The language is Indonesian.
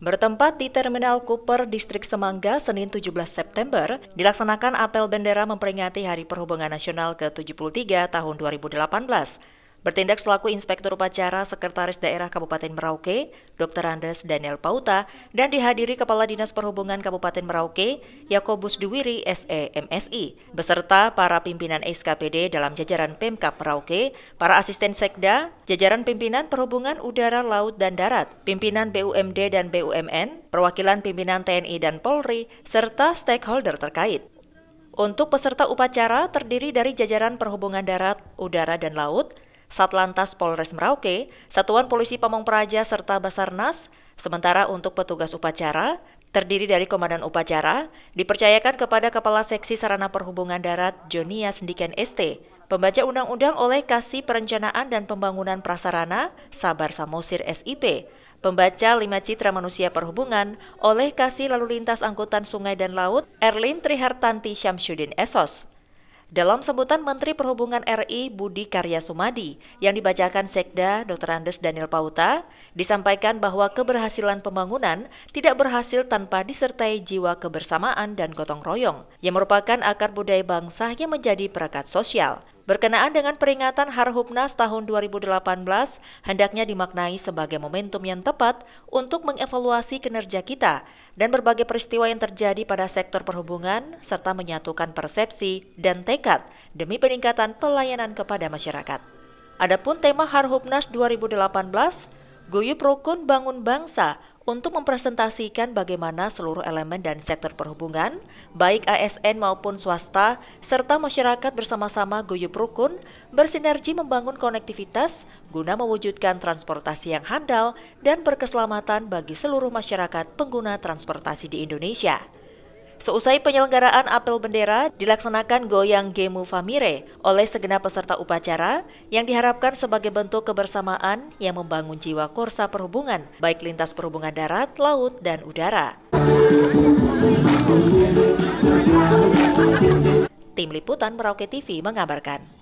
Bertempat di Terminal Cooper, Distrik Semangga, Senin 17 September, dilaksanakan apel bendera memperingati Hari Perhubungan Nasional ke-73 tahun 2018. Bertindak selaku Inspektur Upacara Sekretaris Daerah Kabupaten Merauke, Dr. Andes Daniel Pauta, dan dihadiri Kepala Dinas Perhubungan Kabupaten Merauke, Yakobus se SEMSI, beserta para pimpinan SKPD dalam jajaran Pemkap Merauke, para asisten sekda, jajaran pimpinan perhubungan udara, laut, dan darat, pimpinan BUMD dan BUMN, perwakilan pimpinan TNI dan Polri, serta stakeholder terkait. Untuk peserta upacara terdiri dari jajaran perhubungan darat, udara, dan laut, Satlantas Polres Merauke, Satuan Polisi Pamong Praja serta Basarnas, sementara untuk petugas upacara terdiri dari Komandan Upacara dipercayakan kepada Kepala Seksi Sarana Perhubungan Darat Jonia Sendiken ST, pembaca undang-undang oleh Kasih Perencanaan dan Pembangunan Prasarana Sabar Samosir SIP, pembaca Lima Citra Manusia Perhubungan oleh Kasih Lalu Lintas Angkutan Sungai dan Laut Erlin Trihartanti Syamsuddin Esos. Dalam sambutan Menteri Perhubungan RI Budi Karya Sumadi yang dibacakan Sekda Dr. Andes Daniel Pauta, disampaikan bahwa keberhasilan pembangunan tidak berhasil tanpa disertai jiwa kebersamaan dan gotong royong yang merupakan akar budaya bangsa yang menjadi perekat sosial. Berkenaan dengan peringatan Harhubnas tahun 2018, hendaknya dimaknai sebagai momentum yang tepat untuk mengevaluasi kinerja kita dan berbagai peristiwa yang terjadi pada sektor perhubungan, serta menyatukan persepsi dan tekad demi peningkatan pelayanan kepada masyarakat. Adapun tema Harhubnas 2018, Guyup Rukun Bangun Bangsa untuk mempresentasikan bagaimana seluruh elemen dan sektor perhubungan, baik ASN maupun swasta, serta masyarakat bersama-sama guyup rukun, bersinergi membangun konektivitas guna mewujudkan transportasi yang handal dan berkeselamatan bagi seluruh masyarakat pengguna transportasi di Indonesia. Seusai penyelenggaraan apel bendera dilaksanakan goyang Gemu Famire oleh segenap peserta upacara yang diharapkan sebagai bentuk kebersamaan yang membangun jiwa korsa perhubungan baik lintas perhubungan darat, laut, dan udara. Tim Liputan Merauke TV mengabarkan.